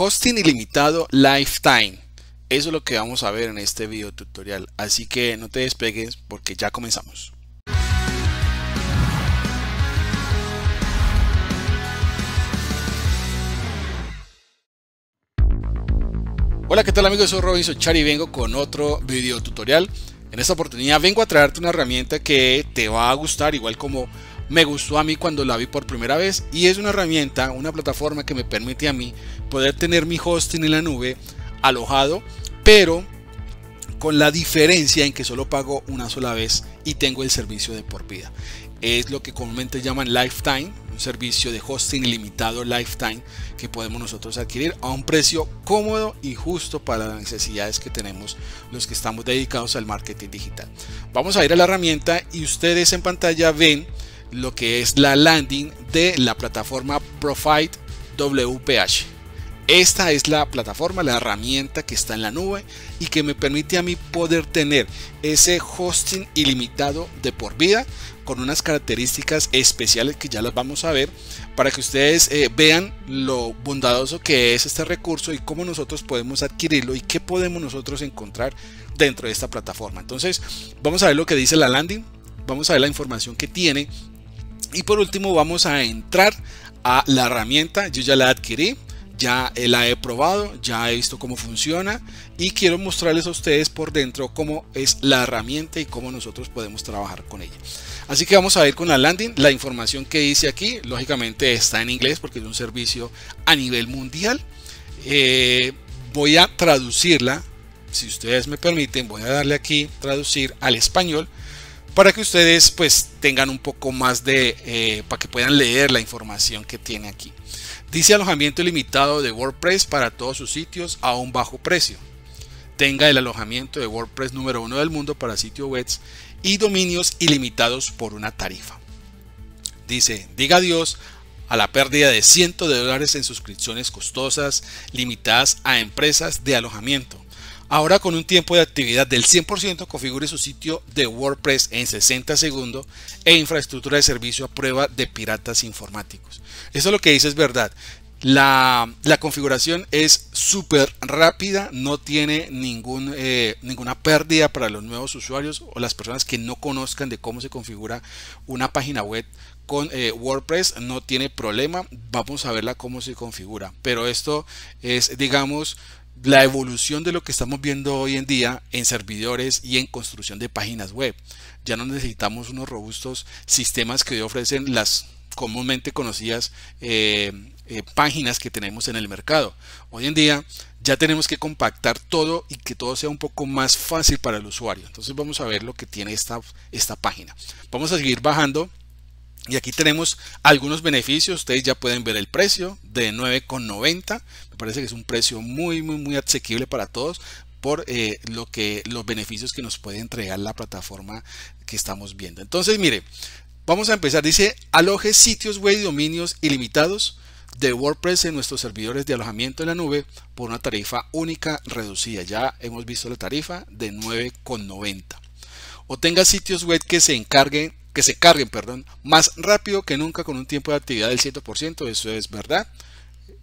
Hosting ilimitado lifetime. Eso es lo que vamos a ver en este video tutorial. Así que no te despegues porque ya comenzamos. Hola, ¿qué tal amigos? Soy Robinson Char y vengo con otro video tutorial. En esta oportunidad vengo a traerte una herramienta que te va a gustar, igual como me gustó a mí cuando la vi por primera vez y es una herramienta, una plataforma que me permite a mí poder tener mi hosting en la nube alojado, pero con la diferencia en que solo pago una sola vez y tengo el servicio de por vida. Es lo que comúnmente llaman lifetime, un servicio de hosting limitado lifetime que podemos nosotros adquirir a un precio cómodo y justo para las necesidades que tenemos los que estamos dedicados al marketing digital. Vamos a ir a la herramienta y ustedes en pantalla ven lo que es la landing de la plataforma Profite WPH. Esta es la plataforma, la herramienta que está en la nube y que me permite a mí poder tener ese hosting ilimitado de por vida con unas características especiales que ya las vamos a ver para que ustedes eh, vean lo bondadoso que es este recurso y cómo nosotros podemos adquirirlo y qué podemos nosotros encontrar dentro de esta plataforma. Entonces, vamos a ver lo que dice la landing, vamos a ver la información que tiene y por último vamos a entrar a la herramienta, yo ya la adquirí, ya eh, la he probado, ya he visto cómo funciona y quiero mostrarles a ustedes por dentro cómo es la herramienta y cómo nosotros podemos trabajar con ella. Así que vamos a ir con la landing, la información que dice aquí, lógicamente está en inglés porque es un servicio a nivel mundial. Eh, voy a traducirla, si ustedes me permiten, voy a darle aquí traducir al español para que ustedes pues tengan un poco más de, eh, para que puedan leer la información que tiene aquí. Dice alojamiento limitado de WordPress para todos sus sitios a un bajo precio. Tenga el alojamiento de WordPress número uno del mundo para sitios web y dominios ilimitados por una tarifa. Dice, diga adiós a la pérdida de cientos de dólares en suscripciones costosas limitadas a empresas de alojamiento. Ahora con un tiempo de actividad del 100% configure su sitio de WordPress en 60 segundos e infraestructura de servicio a prueba de piratas informáticos. Eso lo que dice es verdad. La, configuración es súper rápida, no tiene eh, ninguna pérdida para los nuevos usuarios o las personas que no conozcan de cómo se configura una página web con eh, WordPress no tiene problema. Vamos a verla cómo se configura. Pero esto es, digamos, la evolución de lo que estamos viendo hoy en día en servidores y en construcción de páginas web. Ya no necesitamos unos robustos sistemas que ofrecen las comúnmente conocidas eh, eh, páginas que tenemos en el mercado. Hoy en día ya tenemos que compactar todo y que todo sea un poco más fácil para el usuario. Entonces vamos a ver lo que tiene esta, esta página. Vamos a seguir bajando. Y aquí tenemos algunos beneficios, ustedes ya pueden ver el precio de 9,90, parece que es un precio muy, muy, muy asequible para todos por eh, lo que, los beneficios que nos puede entregar la plataforma que estamos viendo. Entonces, mire, vamos a empezar. Dice, aloje sitios web y dominios ilimitados de WordPress en nuestros servidores de alojamiento en la nube por una tarifa única reducida. Ya hemos visto la tarifa de 9,90. O tenga sitios web que se encarguen que se carguen perdón, más rápido que nunca con un tiempo de actividad del 100% eso es verdad.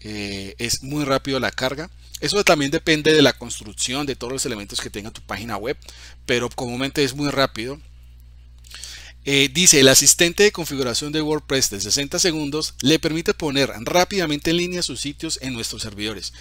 Eh, es muy rápido la carga. Eso también depende de la construcción, de todos los elementos que tenga tu página web, pero comúnmente es muy rápido. Eh, dice, el asistente de configuración de WordPress de 60 segundos le permite poner rápidamente en línea sus sitios en nuestros servidores.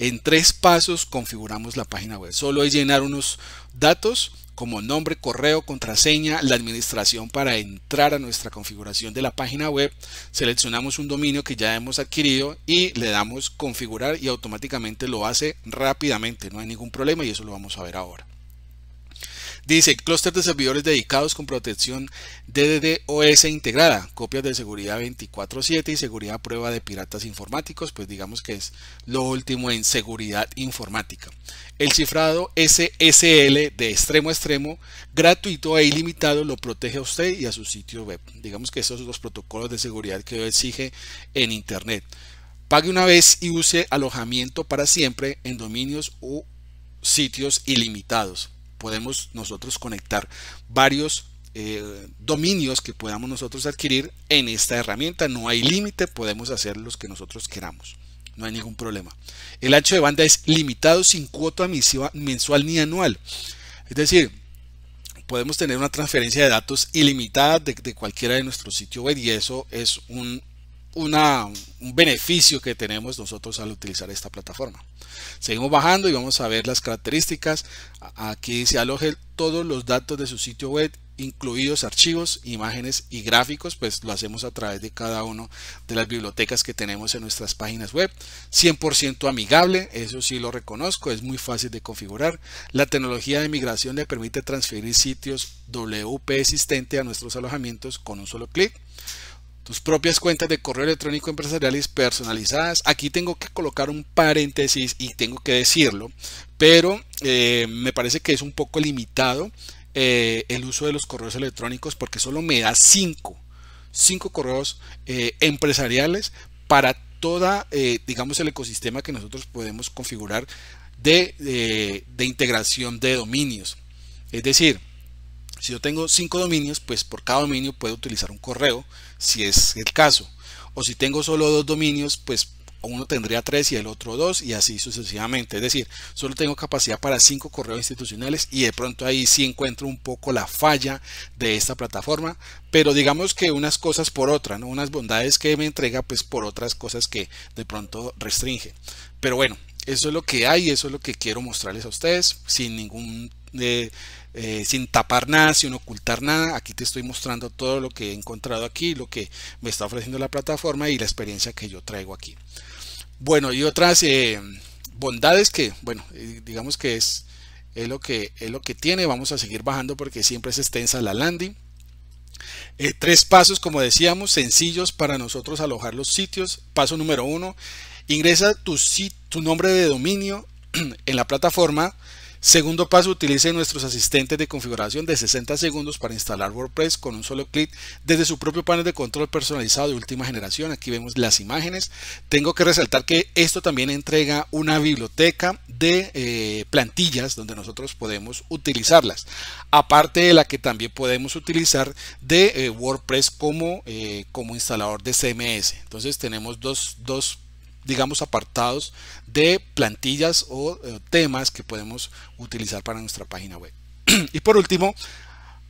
En tres pasos configuramos la página web. Solo es llenar unos datos como nombre, correo, contraseña, la administración para entrar a nuestra configuración de la página web. Seleccionamos un dominio que ya hemos adquirido y le damos configurar y automáticamente lo hace rápidamente, no hay ningún problema y eso lo vamos a ver ahora. Dice, clúster de servidores dedicados con protección DDoS integrada, copias de seguridad 24/7 y seguridad prueba de piratas informáticos, pues digamos que es lo último en seguridad informática. El cifrado SSL de extremo a extremo, gratuito e ilimitado, lo protege a usted y a su sitio web. Digamos que esos son los protocolos de seguridad que exige en Internet. Pague una vez y use alojamiento para siempre en dominios u sitios ilimitados podemos nosotros conectar varios eh, dominios que podamos nosotros adquirir en esta herramienta. No hay límite, podemos hacer los que nosotros queramos. No hay ningún problema. El ancho de banda es limitado sin cuota mensual ni anual. Es decir, podemos tener una transferencia de datos ilimitada de, de cualquiera de nuestros sitios web y eso es un, un beneficio que tenemos nosotros al utilizar esta plataforma. Seguimos bajando y vamos a ver las características. Aquí se aloje todos los datos de su sitio web, incluidos archivos, imágenes y gráficos, pues lo hacemos a través de cada una de las bibliotecas que tenemos en nuestras páginas web. 100% amigable, eso sí lo reconozco, es muy fácil de configurar. La tecnología de migración le permite transferir sitios WP existente a nuestros alojamientos con un solo clic tus propias cuentas de correo electrónico empresariales personalizadas. Aquí tengo que colocar un paréntesis y tengo que decirlo, pero eh, me parece que es un poco limitado eh, el uso de los correos electrónicos porque solo me da 5, 5 correos eh, empresariales para toda, digamos, el ecosistema que nosotros podemos configurar de integración de dominios. Es decir, si yo tengo cinco dominios, pues por cada dominio puedo utilizar un correo, si es el caso. O si tengo solo dos dominios, pues uno tendría tres y el otro dos y así sucesivamente. Es decir, solo tengo capacidad para cinco correos institucionales y de pronto ahí sí encuentro un poco la falla de esta plataforma, pero digamos que unas cosas por otras, ¿no? unas bondades que me entrega pues por otras cosas que de pronto restringe. Pero bueno, eso es lo que hay, eso es lo que quiero mostrarles a ustedes sin ningún... Eh, eh, sin tapar nada, sin ocultar nada. Aquí te estoy mostrando todo lo que he encontrado aquí, lo que me está ofreciendo la plataforma y la experiencia que yo traigo aquí. Bueno, y otras eh, bondades que, bueno, eh, digamos que es, lo que, es lo que tiene. Vamos a seguir bajando porque siempre es extensa la landing. tres pasos, como decíamos, sencillos para nosotros alojar los sitios. Paso número uno, ingresa tu, tu nombre de dominio en la plataforma Segundo paso, utilice nuestros asistentes de configuración de 60 segundos para instalar WordPress con un solo clic desde su propio panel de control personalizado de última generación. Aquí vemos las imágenes. Tengo que resaltar que esto también entrega una biblioteca de eh, plantillas donde nosotros podemos utilizarlas. Aparte de la que también podemos utilizar de eh, WordPress como, eh, como instalador de CMS. Entonces tenemos dos, dos digamos, apartados de plantillas o eh, temas que podemos utilizar para nuestra página web. y por último,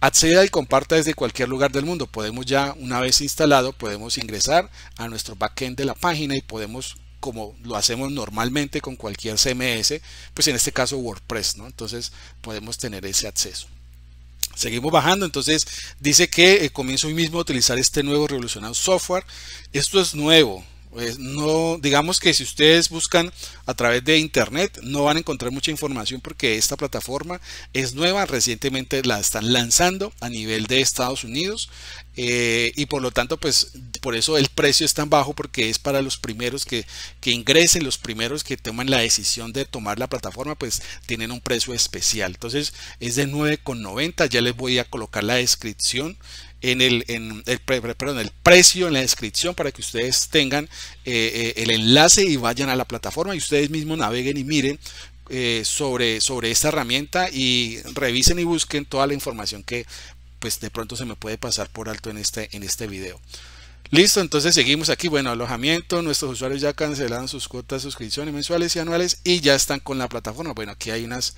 acceda y comparta desde cualquier lugar del mundo. Podemos ya, una vez instalado, podemos ingresar a nuestro backend de la página y podemos como lo hacemos normalmente con cualquier CMS, pues en este caso WordPress, ¿no? Entonces podemos tener ese acceso. Seguimos bajando, entonces dice que eh, comienzo hoy mismo a utilizar este nuevo revolucionado software. Esto es nuevo, pues, no, digamos que si ustedes buscan a través de internet no van a encontrar mucha información porque esta plataforma es nueva, recientemente la están lanzando a nivel de Estados Unidos eh, y por lo tanto pues por eso el precio es tan bajo porque es para los primeros que, que ingresen, los primeros que toman la decisión de tomar la plataforma pues tienen un precio especial. Entonces es de 9,90, ya les voy a colocar la descripción en el, en el, perdón, el precio, en la descripción, para que ustedes tengan eh, eh, el enlace y vayan a la plataforma y ustedes mismos naveguen y miren eh, sobre, sobre esta herramienta y revisen y busquen toda la información que pues de pronto se me puede pasar por alto en este, en este video. Listo, entonces seguimos aquí. Bueno, alojamiento, nuestros usuarios ya cancelaron sus cuotas de suscripciones mensuales y anuales y ya están con la plataforma. Bueno, aquí hay unas,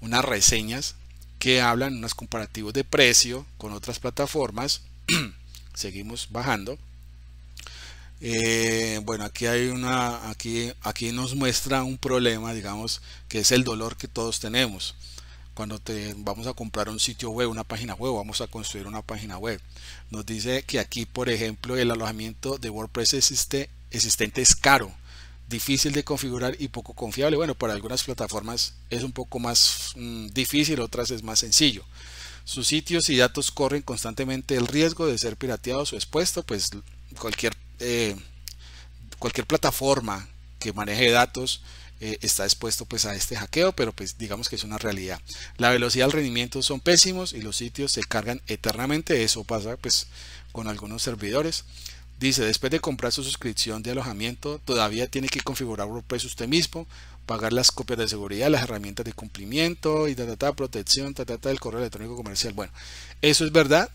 unas reseñas que hablan unos comparativos de precio con otras plataformas. Seguimos bajando. Eh, bueno, aquí hay una, aquí, aquí nos muestra un problema, digamos, que es el dolor que todos tenemos. Cuando te, vamos a comprar un sitio web, una página web, vamos a construir una página web. Nos dice que aquí, por ejemplo, el alojamiento de WordPress existe, existente es caro difícil de configurar y poco confiable. Bueno, para algunas plataformas es un poco más mm, difícil, otras es más sencillo. Sus sitios y datos corren constantemente el riesgo de ser pirateados o expuestos, pues cualquier, eh, cualquier plataforma que maneje datos eh, está expuesto pues a este hackeo, pero pues digamos que es una realidad. La velocidad del rendimiento son pésimos y los sitios se cargan eternamente, eso pasa pues con algunos servidores. Dice, después de comprar su suscripción de alojamiento, todavía tiene que configurar WordPress usted mismo, pagar las copias de seguridad, las herramientas de cumplimiento y ta, ta, protección, ta, ta, ta, correo electrónico comercial. Bueno, eso es verdad,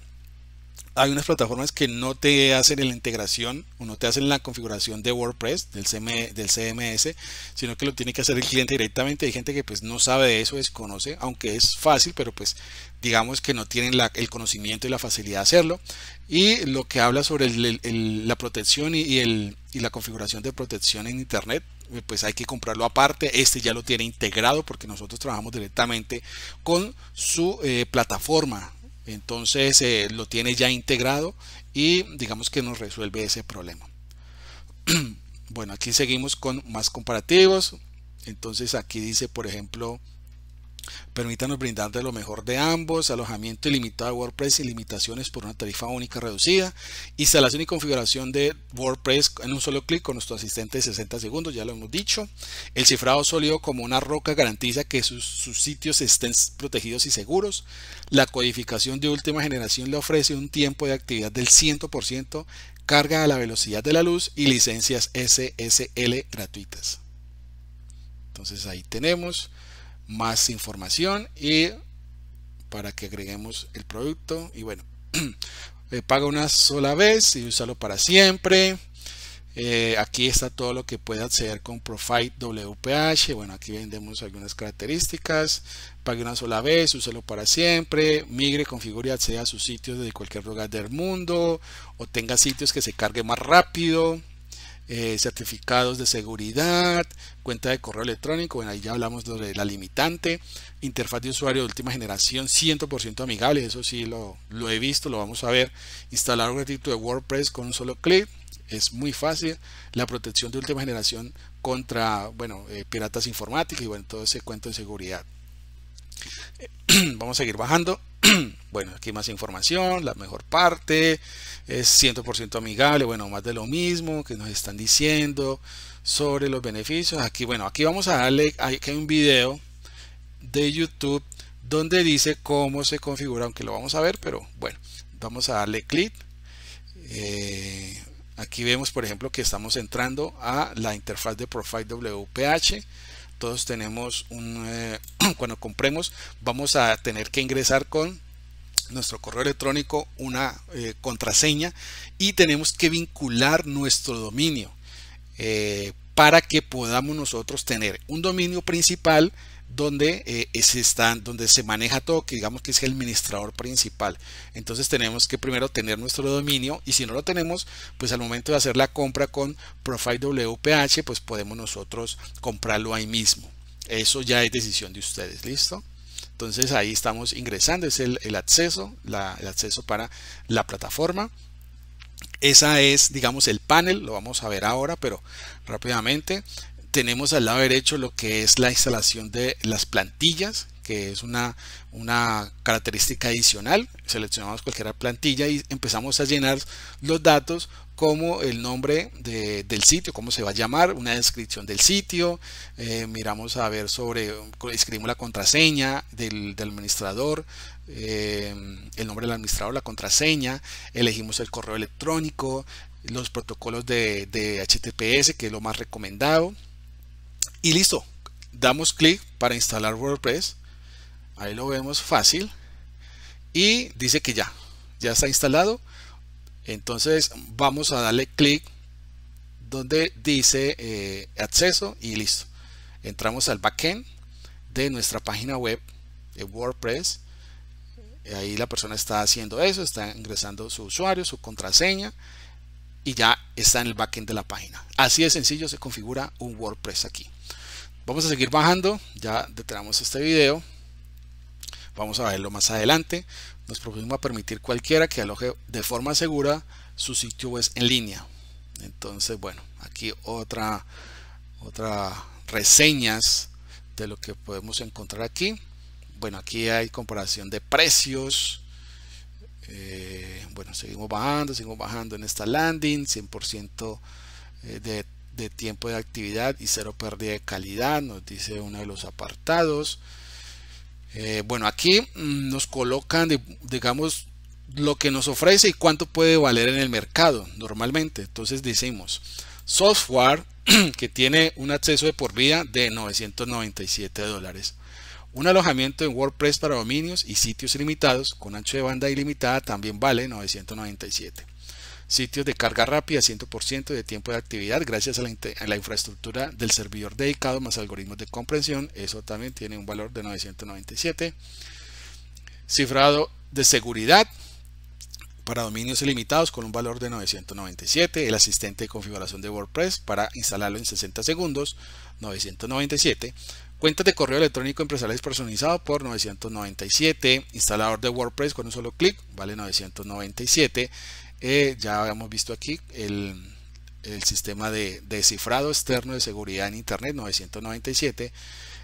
hay unas plataformas que no te hacen la integración o no te hacen la configuración de WordPress, del, CMS, sino que lo tiene que hacer el cliente directamente. Hay gente que pues no sabe de eso, desconoce, aunque es fácil, pero pues digamos que no tienen el conocimiento y la facilidad de hacerlo. Y lo que habla sobre la protección y, la configuración de protección en Internet, eh, pues hay que comprarlo aparte. Este ya lo tiene integrado porque nosotros trabajamos directamente con su eh, plataforma entonces eh, lo tiene ya integrado y digamos que nos resuelve ese problema. bueno, aquí seguimos con más comparativos. Entonces aquí dice, por ejemplo, Permítanos brindar lo mejor de ambos, alojamiento ilimitado de WordPress y limitaciones por una tarifa única reducida, instalación y configuración de WordPress en un solo clic con nuestro asistente de 60 segundos, ya lo hemos dicho. El cifrado sólido como una roca garantiza que sus sitios estén protegidos y seguros. La codificación de última generación le ofrece un tiempo de actividad del 100%, carga a la velocidad de la luz y licencias SSL gratuitas. Entonces ahí tenemos más información y para que agreguemos el producto y bueno eh, paga una sola vez y úsalo para siempre eh, aquí está todo lo que puede acceder con Profile WPH. Bueno, aquí vendemos algunas características. Pague una sola vez, úselo para siempre. Migre, configure y a sus sitios de cualquier lugar del mundo. O tenga sitios que se cargue más rápido. Eh, certificados de seguridad, cuenta de correo electrónico, bueno, ahí ya hablamos de la limitante, interfaz de usuario de última generación 100% amigable, eso sí lo, lo, he visto, lo vamos a ver, instalar un ratito de WordPress con un solo clic, es muy fácil, la protección de última generación contra, bueno, eh, piratas informáticas y bueno, todo ese cuento de seguridad. Vamos a seguir bajando. bueno, aquí más información, la mejor parte, es 100% amigable, bueno, más de lo mismo que nos están diciendo sobre los beneficios. Aquí, bueno, aquí vamos a darle, aquí hay un video de YouTube donde dice cómo se configura, aunque lo vamos a ver, pero bueno, vamos a darle clic. Eh, aquí vemos, por ejemplo, que estamos entrando a la interfaz de Profile WPH todos tenemos un, eh, cuando compremos, vamos a tener que ingresar con nuestro correo electrónico, una eh, contraseña y tenemos que vincular nuestro dominio eh, para que podamos nosotros tener un dominio principal donde, eh, se donde se maneja todo, que digamos que es el administrador principal. Entonces tenemos que primero tener nuestro dominio y si no lo tenemos, pues al momento de hacer la compra con Profile WPH, pues podemos nosotros comprarlo ahí mismo. Eso ya es decisión de ustedes, ¿listo? Entonces ahí estamos ingresando, es el, acceso, el acceso para la plataforma. Esa es, digamos, el panel, lo vamos a ver ahora, pero rápidamente tenemos al lado derecho lo que es la instalación de las plantillas, que es una, característica adicional. Seleccionamos cualquier plantilla y empezamos a llenar los datos como el nombre del sitio, cómo se va a llamar, una descripción del sitio, eh, miramos a ver sobre, escribimos la contraseña del, administrador, eh, el nombre del administrador, la contraseña, elegimos el correo electrónico, los protocolos de, de HTTPS, que es lo más recomendado, y listo. Damos clic para instalar WordPress. Ahí lo vemos fácil. Y dice que ya, ya está instalado. Entonces vamos a darle clic donde dice eh, acceso y listo. Entramos al backend de nuestra página web de WordPress. Ahí la persona está haciendo eso, está ingresando su usuario, su contraseña y ya está en el backend de la página. Así de sencillo se configura un WordPress aquí. Vamos a seguir bajando, ya detenemos este video. Vamos a verlo más adelante. Nos proponemos a permitir cualquiera que aloje de forma segura su sitio web en línea. Entonces, bueno, aquí otra, otra reseñas de lo que podemos encontrar aquí. Bueno, aquí hay comparación de precios. Eh, bueno, seguimos bajando, seguimos bajando en esta landing, 100% eh, de de tiempo de actividad y cero pérdida de calidad, nos dice uno de los apartados. Eh, bueno, aquí mm, nos colocan, digamos, lo que nos ofrece y cuánto puede valer en el mercado normalmente. Entonces decimos, software que tiene un acceso de por vida de 997 dólares. Un alojamiento en WordPress para dominios y sitios ilimitados con ancho de banda ilimitada también vale 997 sitios de carga rápida 100% de tiempo de actividad gracias a la, infraestructura del servidor dedicado más algoritmos de comprensión. Eso también tiene un valor de 997. Cifrado de seguridad para dominios ilimitados con un valor de 997. El asistente de configuración de WordPress para instalarlo en 60 segundos, 997. Cuentas de correo electrónico empresarial personalizado por 997. Instalador de WordPress con un solo clic, vale 997. Eh, ya hemos visto aquí el, sistema de, descifrado externo de seguridad en Internet 997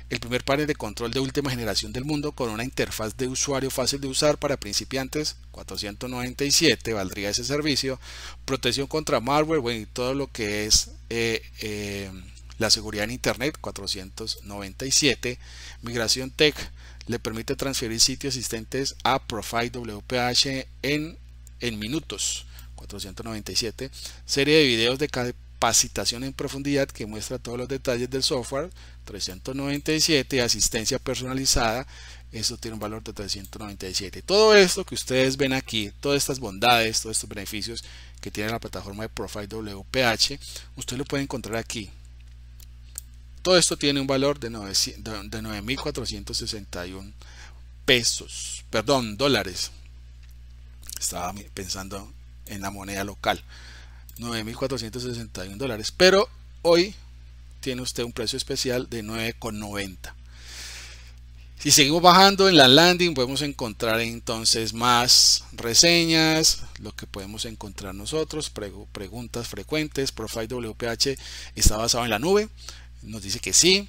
el primer panel de control de última generación del mundo con una interfaz de usuario fácil de usar para principiantes, 497 valdría ese servicio, protección contra malware, bueno, y todo lo que es eh, eh, la seguridad en Internet, 497, migración tech, le permite transferir sitios existentes a Profile WPH en en minutos, 497, serie de videos de capacitación en profundidad que muestra todos los detalles del software, 397, asistencia personalizada, eso tiene un valor de 397. Todo esto que ustedes ven aquí, todas estas bondades, todos estos beneficios que tiene la plataforma de Profile WPH, usted lo puede encontrar aquí. Todo esto tiene un valor de 9.461 pesos, perdón, dólares estaba pensando en la moneda local. 9.461 dólares. Pero hoy tiene usted un precio especial de 9,90. Si seguimos bajando en la landing podemos encontrar entonces más reseñas, lo que podemos encontrar nosotros, preguntas frecuentes, Profile WPH está basado en la nube, nos dice que sí,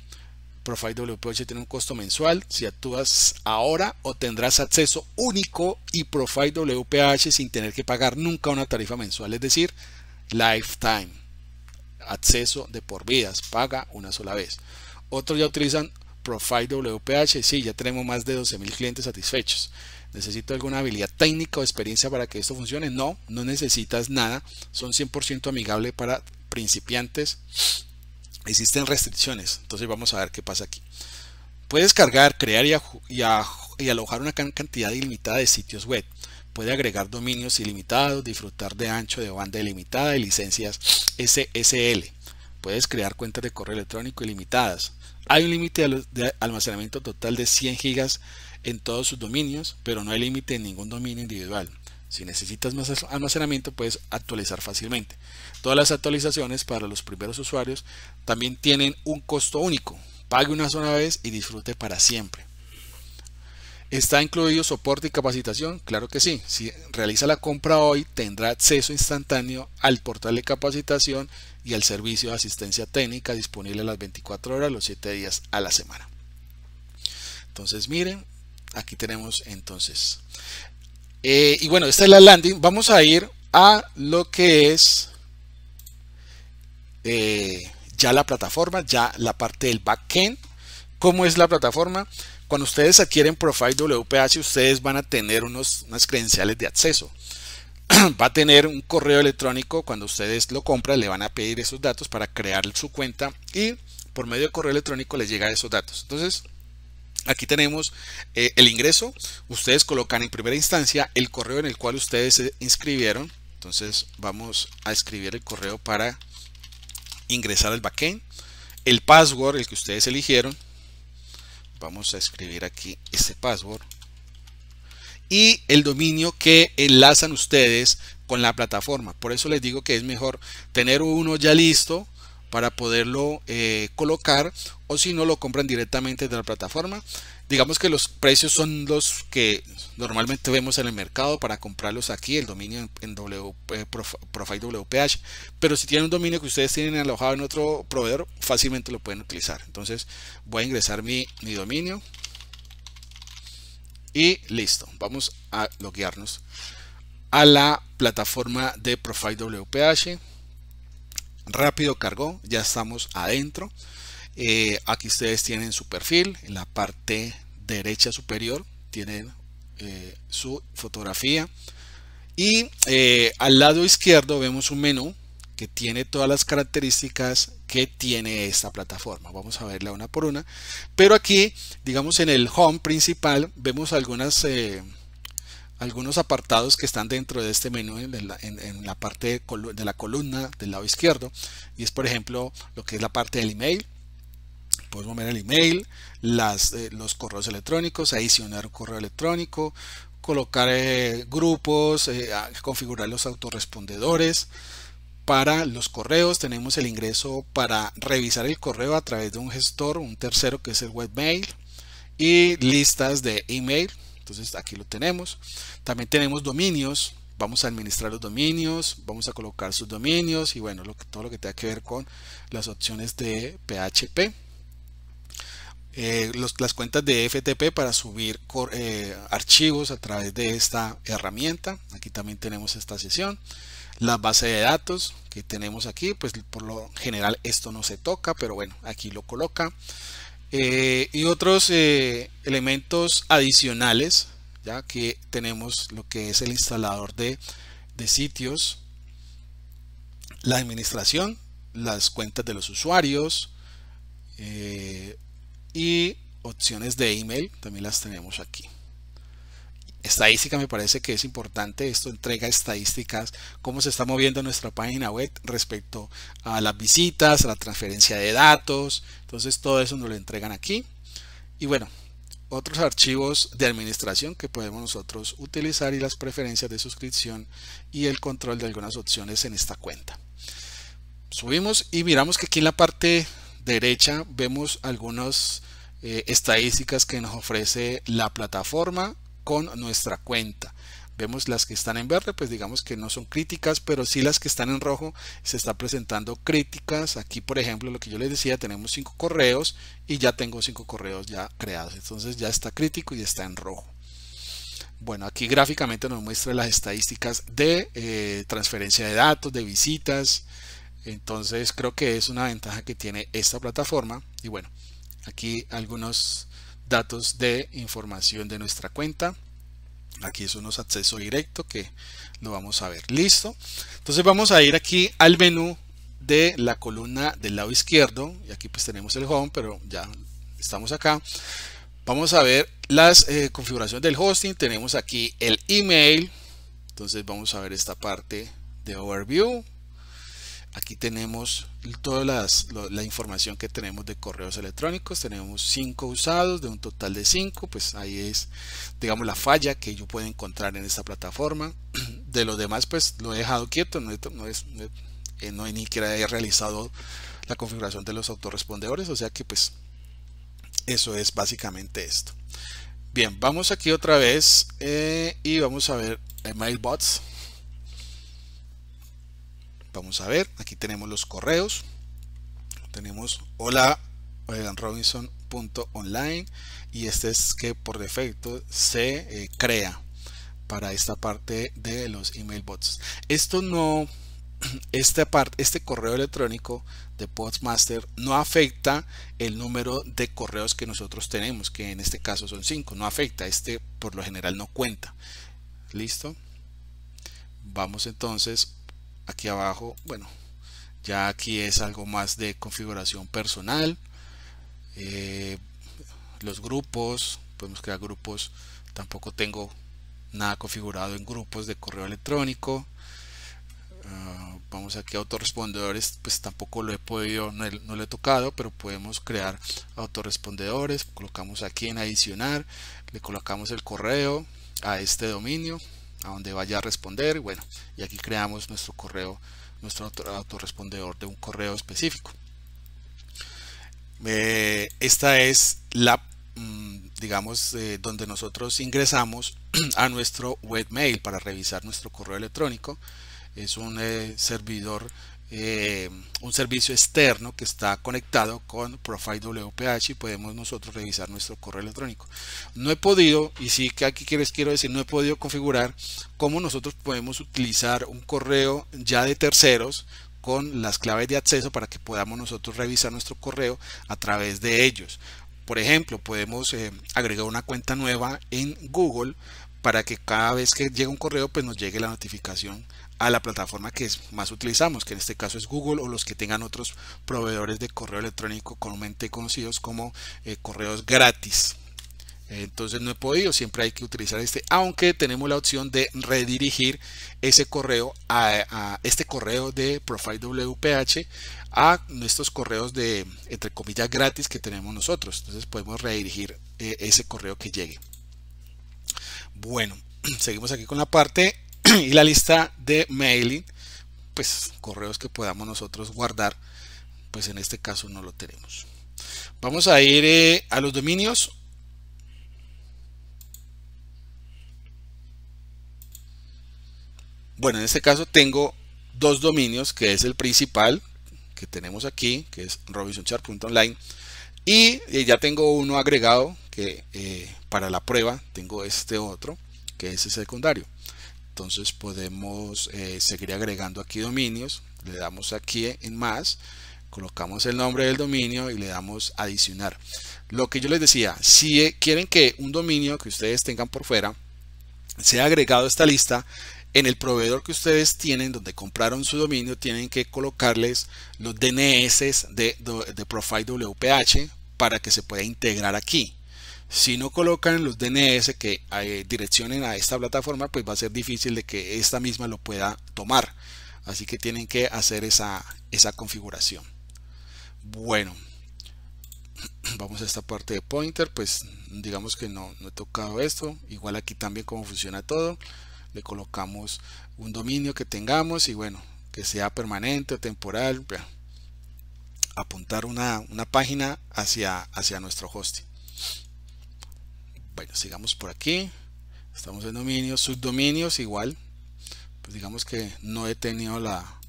Profile WPH tiene un costo mensual. Si actúas ahora, tendrás acceso único y Profile WPH sin tener que pagar nunca una tarifa mensual, es decir, lifetime. Acceso de por vidas, paga una sola vez. Otros ya utilizan Profile WPH, sí, ya tenemos más de 12.000 clientes satisfechos. ¿Necesito alguna habilidad técnica o experiencia para que esto funcione? No, no necesitas nada. Son 100% amigables para principiantes existen restricciones. Entonces vamos a ver qué pasa aquí. Puedes cargar, crear y, y, alojar una cantidad ilimitada de sitios web. Puede agregar dominios ilimitados, disfrutar de ancho de banda ilimitada y licencias SSL. Puedes crear cuentas de correo electrónico ilimitadas. Hay un límite de almacenamiento total de 100 gigas en todos sus dominios, pero no hay límite en ningún dominio individual. Si necesitas más almacenamiento, puedes actualizar fácilmente. Todas las actualizaciones para los primeros usuarios también tienen un costo único. Pague una sola vez y disfrute para siempre. ¿Está incluido soporte y capacitación? Claro que sí. Si realiza la compra hoy, tendrá acceso instantáneo al portal de capacitación y al servicio de asistencia técnica disponible las 24 horas, los 7 días a la semana. Entonces, miren, aquí tenemos entonces eh, y bueno, esta es la landing. Vamos a ir a lo que es eh, ya la plataforma, ya la parte del backend. ¿Cómo es la plataforma? Cuando ustedes adquieren Profile WPH, ustedes van a tener unos, unas credenciales de acceso. Va a tener un correo electrónico cuando ustedes lo compran, le van a pedir esos datos para crear su cuenta y por medio de correo electrónico les llega esos datos. Entonces, Aquí tenemos eh, el ingreso. Ustedes colocan en primera instancia el correo en el cual ustedes se inscribieron. Entonces vamos a escribir el correo para ingresar al backend. El password, el que ustedes eligieron. Vamos a escribir aquí este password. Y el dominio que enlazan ustedes con la plataforma. Por eso les digo que es mejor tener uno ya listo para poderlo eh, colocar o si no lo compran directamente de la plataforma. Digamos que los precios son los que normalmente vemos en el mercado para comprarlos aquí, el dominio en w, eh, Profile WPH. Pero si tienen un dominio que ustedes tienen alojado en otro proveedor, fácilmente lo pueden utilizar. Entonces voy a ingresar mi, mi dominio y listo. Vamos a loguearnos a la plataforma de Profile WPH rápido cargó, ya estamos adentro. Eh, aquí ustedes tienen su perfil, en la parte derecha superior tienen eh, su fotografía. Y eh, al lado izquierdo vemos un menú que tiene todas las características que tiene esta plataforma. Vamos a verla una por una. Pero aquí, digamos en el home principal, vemos algunas algunos apartados que están dentro de este menú en la, parte de, la columna del lado izquierdo y es por ejemplo lo que es la parte del email podemos ver el email, eh, los correos electrónicos, adicionar un correo electrónico, colocar eh, grupos, eh, configurar los autorrespondedores. Para los correos tenemos el ingreso para revisar el correo a través de un gestor, un tercero que es el webmail y listas de email entonces aquí lo tenemos. También tenemos dominios. Vamos a administrar los dominios, vamos a colocar sus dominios y bueno, todo lo que tenga que ver con las opciones de PHP. Eh, las cuentas de FTP para subir eh, archivos a través de esta herramienta. Aquí también tenemos esta sesión. La base de datos que tenemos aquí, pues por lo general esto no se toca, pero bueno, aquí lo coloca. Eh, y otros eh, elementos adicionales ya que tenemos lo que es el instalador de, sitios la administración las cuentas de los usuarios eh, y opciones de email también las tenemos aquí Estadística me parece que es importante, esto entrega estadísticas, cómo se está moviendo nuestra página web respecto a las visitas, a la transferencia de datos, entonces todo eso nos lo entregan aquí. Y bueno, otros archivos de administración que podemos nosotros utilizar y las preferencias de suscripción y el control de algunas opciones en esta cuenta. Subimos y miramos que aquí en la parte derecha vemos algunos eh, estadísticas que nos ofrece la plataforma con nuestra cuenta. Vemos las que están en verde, pues digamos que no son críticas, pero sí las que están en rojo se está presentando críticas. Aquí, por ejemplo, lo que yo les decía, tenemos cinco correos y ya tengo cinco correos ya creados. Entonces ya está crítico y está en rojo. Bueno, aquí gráficamente nos muestra las estadísticas de eh, transferencia de datos, de visitas. Entonces creo que es una ventaja que tiene esta plataforma. Y bueno, aquí algunos datos de información de nuestra cuenta. Aquí es unos acceso directo que lo vamos a ver. Listo. Entonces vamos a ir aquí al menú de la columna del lado izquierdo. Y aquí pues tenemos el home, pero ya estamos acá. Vamos a ver las eh, configuraciones del hosting. Tenemos aquí el email. Entonces vamos a ver esta parte de overview. Aquí tenemos toda las, la información que tenemos de correos electrónicos. Tenemos 5 usados de un total de 5. Pues ahí es, digamos, la falla que yo puedo encontrar en esta plataforma. De los demás, pues lo he dejado quieto. No, es, no, eh, ni siquiera he realizado la configuración de los autorrespondedores. O sea que pues eso es básicamente esto. Bien, vamos aquí otra vez eh, y vamos a ver eh, Mailbots Vamos a ver, aquí tenemos los correos. Tenemos hola online y este es que por defecto se eh, crea para esta parte de los email bots. Esto no, esta parte, este correo electrónico de Postmaster no afecta el número de correos que nosotros tenemos, que en este caso son 5, no afecta, este por lo general no cuenta. ¿Listo? Vamos entonces aquí abajo bueno ya aquí es algo más de configuración personal eh, los grupos podemos crear grupos tampoco tengo nada configurado en grupos de correo electrónico ah, vamos aquí a autorrespondedores pues tampoco lo he podido no, le he tocado pero podemos crear autorrespondedores colocamos aquí en adicionar le colocamos el correo a este dominio a donde vaya a responder. Bueno, y aquí creamos nuestro correo, nuestro autorrespondedor de un correo específico. Eh, esta es la, mm, digamos, eh, donde nosotros ingresamos a nuestro webmail para revisar nuestro correo electrónico. Es un eh, servidor eh, un servicio externo que está conectado con Profile WPH y podemos nosotros revisar nuestro correo electrónico. No he podido, y sí que aquí les quiero decir, no he podido configurar cómo nosotros podemos utilizar un correo ya de terceros con las claves de acceso para que podamos nosotros revisar nuestro correo a través de ellos. Por ejemplo, podemos eh, agregar una cuenta nueva en Google para que cada vez que llegue un correo pues nos llegue la notificación a la plataforma que más utilizamos, que en este caso es Google o los que tengan otros proveedores de correo electrónico comúnmente conocidos como eh, correos gratis. Entonces no he podido, siempre hay que utilizar este, aunque tenemos la opción de redirigir ese correo a, este correo de Profile WPH a nuestros correos de entre comillas gratis que tenemos nosotros. Entonces podemos redirigir eh, ese correo que llegue. Bueno, seguimos aquí con la parte y la lista de mailing, pues correos que podamos nosotros guardar, pues en este caso no lo tenemos. Vamos a ir eh, a los dominios. Bueno, en este caso tengo dos dominios, que es el principal que tenemos aquí, que es robinsonchar.online, y eh, ya tengo uno agregado que eh, para la prueba tengo este otro, que es el secundario entonces podemos eh, seguir agregando aquí dominios le damos aquí en más colocamos el nombre del dominio y le damos adicionar lo que yo les decía si eh, quieren que un dominio que ustedes tengan por fuera sea agregado a esta lista en el proveedor que ustedes tienen, donde compraron su dominio, tienen que colocarles los DNS de, de Profile WPH para que se pueda integrar aquí. Si no colocan los DNS que eh, direccionen a esta plataforma, pues va a ser difícil de que esta misma lo pueda tomar. Así que tienen que hacer esa, esa configuración. Bueno, vamos a esta parte de pointer. Pues digamos que no, no he tocado esto. Igual aquí también cómo funciona todo. Le colocamos un dominio que tengamos y bueno, que sea permanente o temporal. Apuntar una, una página hacia, hacia nuestro hosting. Bueno, sigamos por aquí. Estamos en dominios, subdominios igual. Pues digamos que no he tenido la,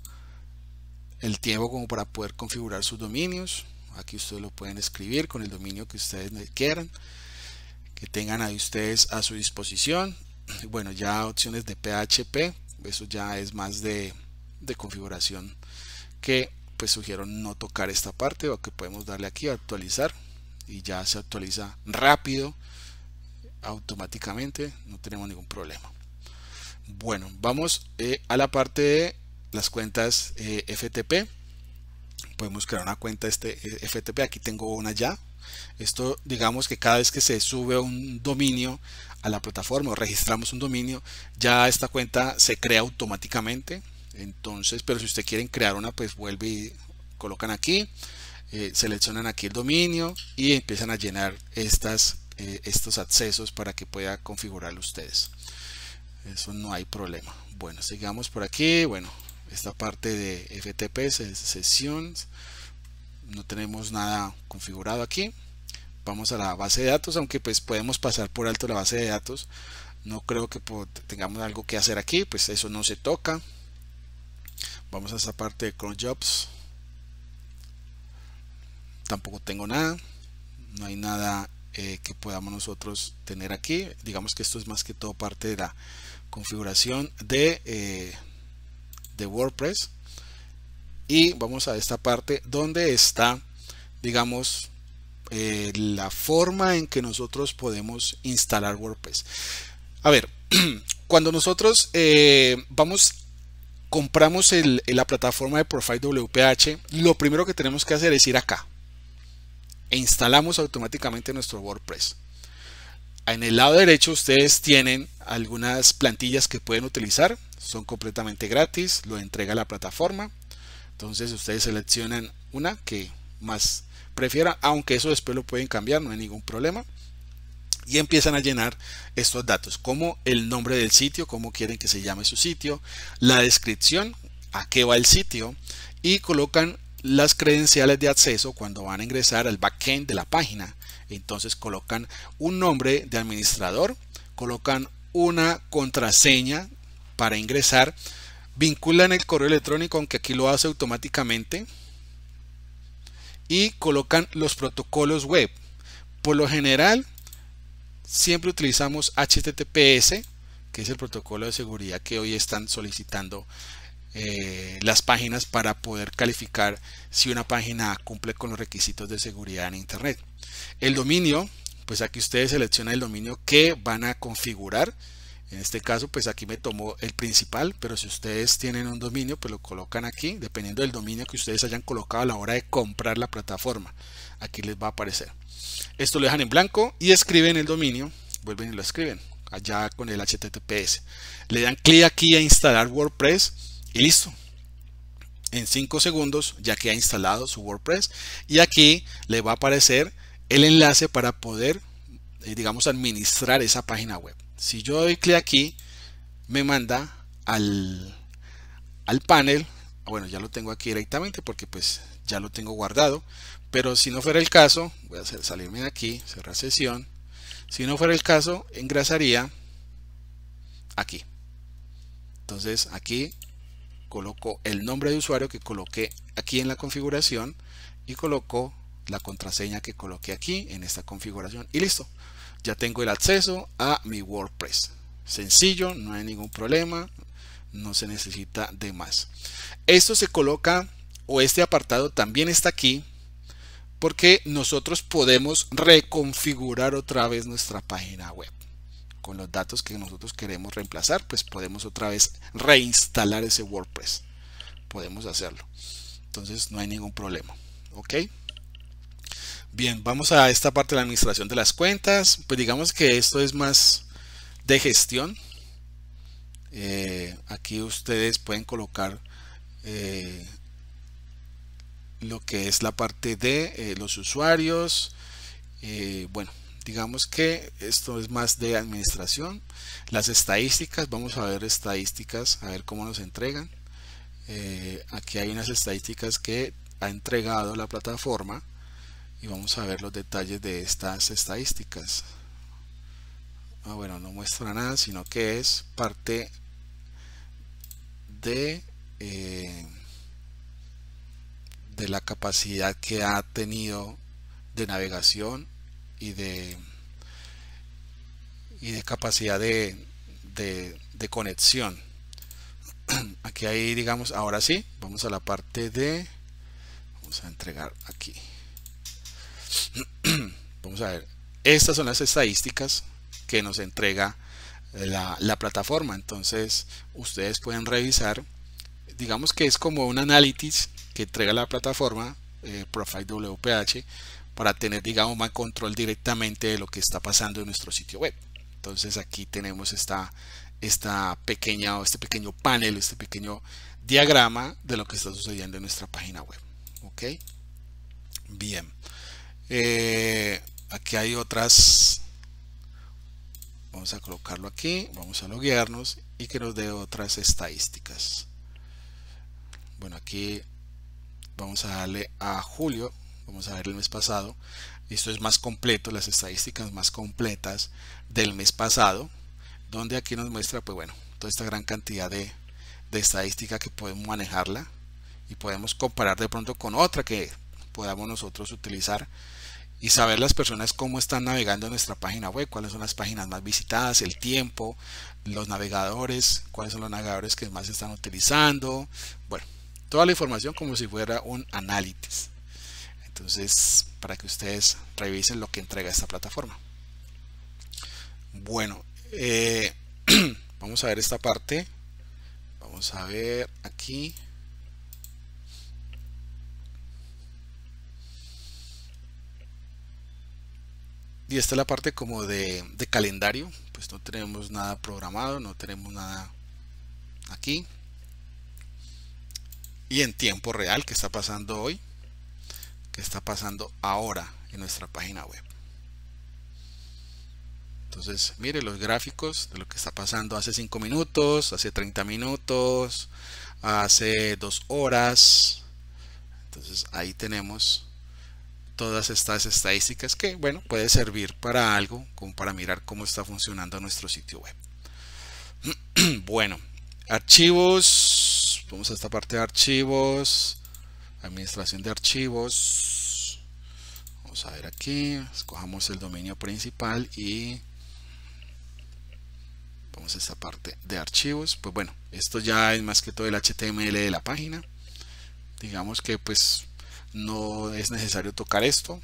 el tiempo como para poder configurar sus dominios. Aquí ustedes lo pueden escribir con el dominio que ustedes quieran, que tengan ahí ustedes a su disposición. bueno, ya opciones de PHP, eso ya es más de, de configuración que pues sugiero no tocar esta parte o que podemos darle aquí a actualizar y ya se actualiza rápido automáticamente, no tenemos ningún problema. Bueno, vamos eh, a la parte de las cuentas eh, FTP. Podemos crear una cuenta este eh, FTP, aquí tengo una ya. Esto digamos que cada vez que se sube un dominio a la plataforma o registramos un dominio, ya esta cuenta se crea automáticamente. Entonces, pero si ustedes quieren crear una, pues vuelve y colocan aquí, seleccionan aquí el dominio y empiezan a llenar estas eh, estos accesos para que pueda configurar ustedes eso no hay problema bueno sigamos por aquí bueno esta parte de FTP sesiones no tenemos nada configurado aquí vamos a la base de datos aunque pues podemos pasar por alto la base de datos no creo que tengamos algo que hacer aquí pues eso no se toca vamos a esta parte de cron jobs tampoco tengo nada no hay nada eh, que podamos nosotros tener aquí. Digamos que esto es más que todo parte de la configuración de, eh, de WordPress. Y vamos a esta parte donde está, digamos, eh, la forma en que nosotros podemos instalar WordPress. A ver, cuando nosotros vamos compramos la plataforma de Profile WPH, lo primero que tenemos que hacer es ir acá, e instalamos automáticamente nuestro WordPress. En el lado derecho ustedes tienen algunas plantillas que pueden utilizar, son completamente gratis, lo entrega la plataforma. Entonces ustedes seleccionan una que más prefieran, aunque eso después lo pueden cambiar, no hay ningún problema. Y empiezan a llenar estos datos, como el nombre del sitio, cómo quieren que se llame su sitio, la descripción, a qué va el sitio, y colocan las credenciales de acceso cuando van a ingresar al backend de la página. Entonces colocan un nombre de administrador, colocan una contraseña para ingresar, vinculan el correo electrónico, aunque aquí lo hace automáticamente, y colocan los protocolos web. Por lo general, siempre utilizamos HTTPS, que es el protocolo de seguridad que hoy están solicitando eh, las páginas para poder calificar si una página cumple con los requisitos de seguridad en Internet. El dominio, pues aquí ustedes seleccionan el dominio que van a configurar. En este caso, pues aquí me tomó el principal, pero si ustedes tienen un dominio, pues lo colocan aquí, dependiendo del dominio que ustedes hayan colocado a la hora de comprar la plataforma. Aquí les va a aparecer. Esto lo dejan en blanco y escriben el dominio, vuelven y lo escriben allá con el HTTPS. Le dan clic aquí a instalar WordPress y listo. En 5 segundos ya que ha instalado su WordPress. Y aquí le va a aparecer el enlace para poder, eh, digamos, administrar esa página web. Si yo doy clic aquí, me manda al, al panel. Bueno, ya lo tengo aquí directamente porque pues ya lo tengo guardado. Pero si no fuera el caso, voy a hacer, salirme de aquí, cerrar sesión. Si no fuera el caso, engrasaría aquí. Entonces aquí coloco el nombre de usuario que coloqué aquí en la configuración y coloco la contraseña que coloqué aquí en esta configuración y listo ya tengo el acceso a mi WordPress sencillo no hay ningún problema no se necesita de más esto se coloca o este apartado también está aquí porque nosotros podemos reconfigurar otra vez nuestra página web con los datos que nosotros queremos reemplazar, pues podemos otra vez reinstalar ese WordPress. Podemos hacerlo. Entonces no hay ningún problema. ¿Ok? Bien, vamos a esta parte de la administración de las cuentas. Pues digamos que esto es más de gestión. Eh, aquí ustedes pueden colocar eh, lo que es la parte de eh, los usuarios. bueno, digamos que esto es más de administración. Las estadísticas, vamos a ver estadísticas, a ver cómo nos entregan. Eh, aquí hay unas estadísticas que ha entregado la plataforma y vamos a ver los detalles de estas estadísticas. Ah, bueno, no muestra nada, sino que es parte de, eh, de la capacidad que ha tenido de navegación y de, y de capacidad de, de, conexión. Aquí hay, digamos, ahora sí, vamos a la parte de... Vamos a entregar aquí. Vamos a ver. Estas son las estadísticas que nos entrega la, plataforma. Entonces, ustedes pueden revisar, digamos que es como un análisis que entrega la plataforma eh, Profile WPH para tener, digamos, más control directamente de lo que está pasando en nuestro sitio web. Entonces aquí tenemos esta, esta pequeña, este pequeño panel, este pequeño diagrama de lo que está sucediendo en nuestra página web. ¿Ok? Bien. Eh, aquí hay otras. Vamos a colocarlo aquí. Vamos a loguearnos y que nos dé otras estadísticas. Bueno, aquí vamos a darle a Julio vamos a ver el mes pasado, esto es más completo, las estadísticas más completas del mes pasado, donde aquí nos muestra, pues bueno, toda esta gran cantidad de, estadística que podemos manejarla y podemos comparar de pronto con otra que podamos nosotros utilizar y saber las personas cómo están navegando nuestra página web, cuáles son las páginas más visitadas, el tiempo, los navegadores, cuáles son los navegadores que más están utilizando. Bueno, toda la información como si fuera un análisis. Entonces, para que ustedes revisen lo que entrega esta plataforma. Bueno, eh, vamos a ver esta parte. Vamos a ver aquí. Y esta es la parte como de, de calendario. Pues no tenemos nada programado, no tenemos nada aquí. Y en tiempo real que está pasando hoy. ¿Qué está pasando ahora en nuestra página web. Entonces, mire los gráficos de lo que está pasando hace 5 minutos, hace 30 minutos, hace 2 horas. Entonces, ahí tenemos todas estas estadísticas que, bueno, puede servir para algo, como para mirar cómo está funcionando nuestro sitio web. bueno, archivos, vamos a esta parte de archivos, administración de archivos a ver aquí escojamos el dominio principal y vamos a esta parte de archivos pues bueno esto ya es más que todo el html de la página digamos que pues no es necesario tocar esto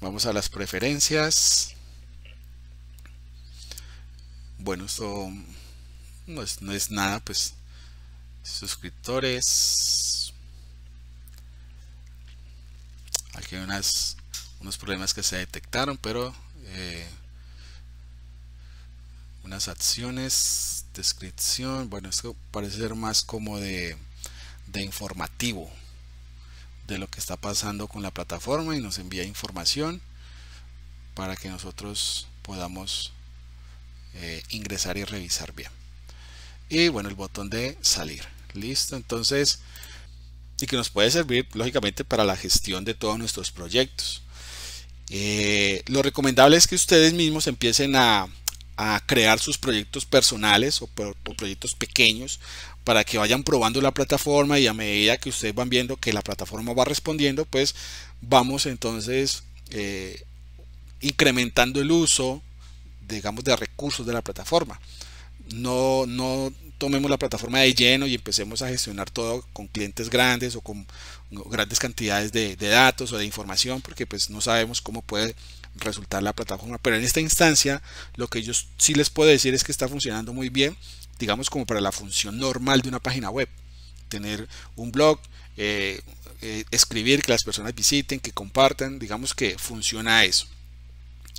vamos a las preferencias bueno esto no es, no es nada pues suscriptores Aquí hay unas, unos problemas que se detectaron, pero eh, unas acciones, descripción, bueno, esto parece ser más como de, informativo de lo que está pasando con la plataforma y nos envía información para que nosotros podamos eh, ingresar y revisar bien y bueno el botón de salir listo entonces y que nos puede servir lógicamente para la gestión de todos nuestros proyectos. Eh, lo recomendable es que ustedes mismos empiecen a, crear sus proyectos personales o, proyectos pequeños para que vayan probando la plataforma y a medida que ustedes van viendo que la plataforma va respondiendo, pues vamos entonces eh, incrementando el uso, digamos, de recursos de la plataforma. No, no tomemos la plataforma de lleno y empecemos a gestionar todo con clientes grandes o con grandes cantidades de, datos o de información, porque pues no sabemos cómo puede resultar la plataforma. Pero en esta instancia, lo que yo sí les puedo decir es que está funcionando muy bien, digamos como para la función normal de una página web. Tener un blog, eh, eh, escribir, que las personas visiten, que compartan, digamos que funciona eso.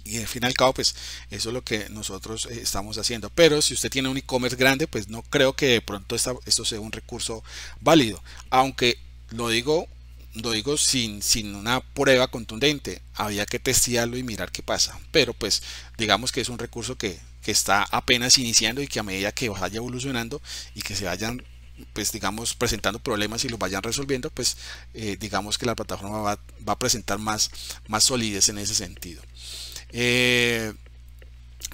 Y al fin y al cabo, pues eso es lo que nosotros eh, estamos haciendo. Pero si usted tiene un e-commerce grande, pues no creo que de pronto esto sea un recurso válido. Aunque lo digo, lo digo sin, sin una prueba contundente. Había que testearlo y mirar qué pasa. Pero pues digamos que es un recurso que, está apenas iniciando y que a medida que vaya evolucionando y que se vayan pues digamos presentando problemas y los vayan resolviendo pues eh, digamos que la plataforma va, a presentar más más solidez en ese sentido eh,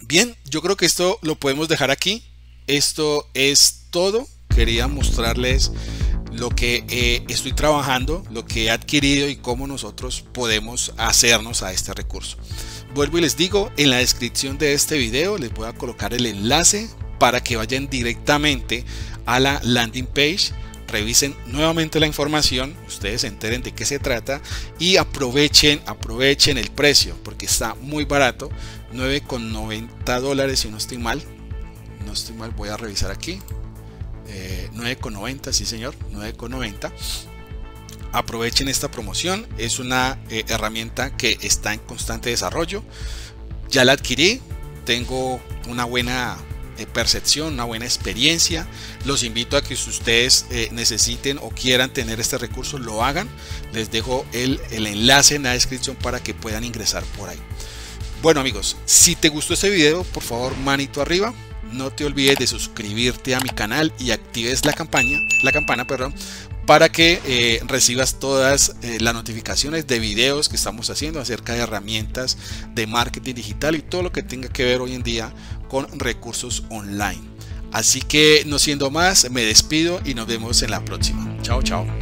bien, yo creo que esto lo podemos dejar aquí. Esto es todo. Quería mostrarles lo que eh, estoy trabajando, lo que he adquirido y cómo nosotros podemos hacernos a este recurso. Vuelvo y les digo, en la descripción de este video les voy a colocar el enlace para que vayan directamente a la landing page revisen nuevamente la información, ustedes se enteren de qué se trata y aprovechen, aprovechen el precio porque está muy barato, 9,90 dólares si no estoy mal, no estoy mal, voy a revisar aquí, eh, con 9,90, sí señor, 9,90 aprovechen esta promoción. Es una eh, herramienta que está en constante desarrollo. Ya la adquirí. Tengo una buena percepción, una buena experiencia. Los invito a que si ustedes eh, necesiten o quieran tener este recurso, lo hagan. Les dejo el, enlace en la descripción para que puedan ingresar por ahí. Bueno amigos, si te gustó este video, por favor manito arriba. No te olvides de suscribirte a mi canal y actives la campaña, la campana, perdón, para que eh, recibas todas eh, las notificaciones de videos que estamos haciendo acerca de herramientas de marketing digital y todo lo que tenga que ver hoy en día con recursos online. Así que no siendo más, me despido y nos vemos en la próxima. Chao, chao.